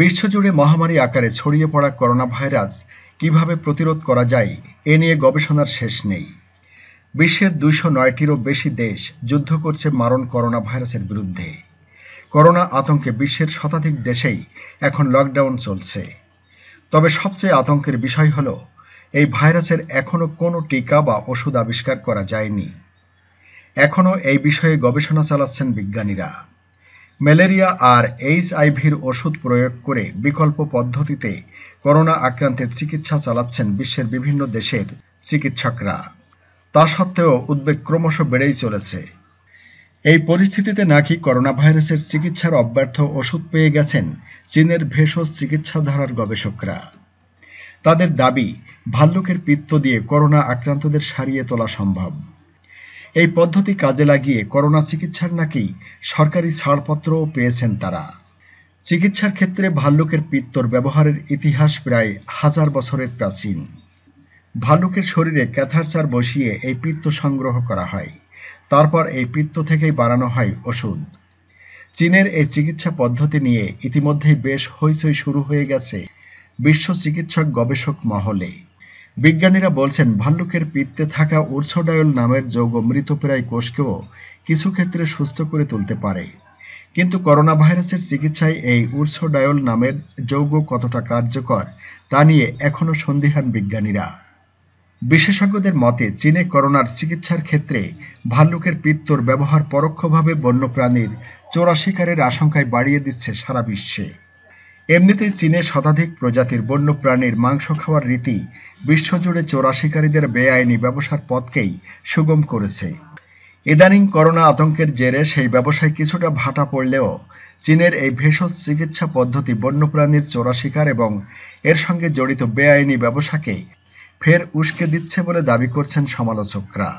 বিশ্বজুড়ে মহামারী আকারে ছড়িয়ে পড়া করোনা ভাইরাস কিভাবে প্রতিরোধ করা যায় এ নিয়ে গবেষণার শেষ নেই বিশ্বের দুইশো নয়টিরও বেশি দেশ যুদ্ধ করছে মারণ করোনা ভাইরাসের বিরুদ্ধে করোনা আতঙ্কে বিশ্বের শতাধিক দেশেই এখন লকডাউন চলছে তবে সবচেয়ে আতঙ্কের বিষয় হল এই ভাইরাসের এখনও কোনো টিকা বা ওষুধ আবিষ্কার করা যায়নি এখনও এই বিষয়ে গবেষণা চালাচ্ছেন বিজ্ঞানীরা ম্যালেরিয়া আর এইচআইভির ওষুধ প্রয়োগ করে বিকল্প পদ্ধতিতে করোনা আক্রান্তের চিকিৎসা চালাচ্ছেন বিশ্বের বিভিন্ন দেশের চিকিৎসকরা তা সত্ত্বেও উদ্বেগ ক্রমশ বেড়েই চলেছে এই পরিস্থিতিতে নাকি করোনা ভাইরাসের চিকিৎসার অব্যর্থ ওষুধ পেয়ে গেছেন চীনের ভেষজ চিকিৎসাধারার গবেষকরা তাদের দাবি ভাল্লুকের পিত্ত দিয়ে করোনা আক্রান্তদের সারিয়ে তোলা সম্ভব এই পদ্ধতি কাজে লাগিয়ে করোনা চিকিৎসার নাকি সরকারি ছাড়পত্রও পেয়েছেন তারা চিকিৎসার ক্ষেত্রে ভাল্লুকের পিত্তর ব্যবহারের ইতিহাস প্রায় হাজার বছরের প্রাচীন ভাল্লুকের শরীরে ক্যাথারচার বসিয়ে এই পিত্ত সংগ্রহ করা হয় তারপর এই পিত্ত থেকেই বাড়ানো হয় ওষুধ চীনের এই চিকিৎসা পদ্ধতি নিয়ে ইতিমধ্যেই বেশ হইচই শুরু হয়ে গেছে বিশ্ব চিকিৎসক গবেষক মহলে বিজ্ঞানীরা বলছেন ভাল্লুকের পিত্তে থাকা উর্সোডায়ল নামের যৌগ মৃতপ্রায় কোষকেও কিছু ক্ষেত্রে সুস্থ করে তুলতে পারে কিন্তু করোনা ভাইরাসের চিকিৎসায় এই উর্সোডায়ল নামের যৌগ কতটা কার্যকর তা নিয়ে এখনও সন্দিহান বিজ্ঞানীরা বিশেষজ্ঞদের মতে চীনে করোনার চিকিৎসার ক্ষেত্রে ভাল্লুকের পিত্তর ব্যবহার পরোক্ষভাবে বন্যপ্রাণীর চোরা শিকারের আশঙ্কায় বাড়িয়ে দিচ্ছে সারা বিশ্বে এমনিতেই চীনে শতাধিক প্রজাতির বন্য প্রাণীর মাংস খাওয়ার রীতি বিশ্বজুড়ে চোরা শিকারীদের বেআইনি ব্যবসার পথকেই সুগম করেছে ইদানিং করোনা আতঙ্কের জেরে সেই ব্যবসায় কিছুটা ভাটা পড়লেও চীনের এই ভেষজ চিকিৎসা পদ্ধতি বন্যপ্রাণীর চোরা শিকার এবং এর সঙ্গে জড়িত বেআইনি ব্যবসাকে ফের উস্কে দিচ্ছে বলে দাবি করছেন সমালোচকরা